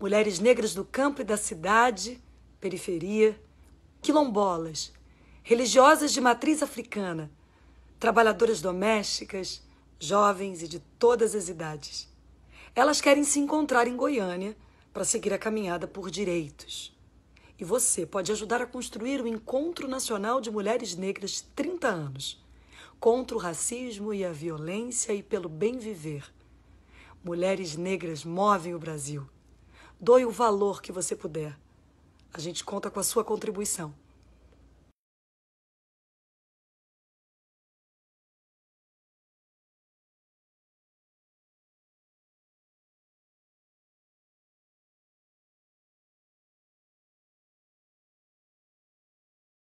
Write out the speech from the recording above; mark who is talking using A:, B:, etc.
A: mulheres negras do campo e da cidade, periferia, quilombolas, religiosas de matriz africana, trabalhadoras domésticas, jovens e de todas as idades. Elas querem se encontrar em Goiânia para seguir a caminhada por direitos. E você pode ajudar a construir o Encontro Nacional de Mulheres Negras 30 anos contra o racismo e a violência e pelo bem viver. Mulheres negras movem o Brasil. Doe o valor que você puder. A gente conta com a sua contribuição.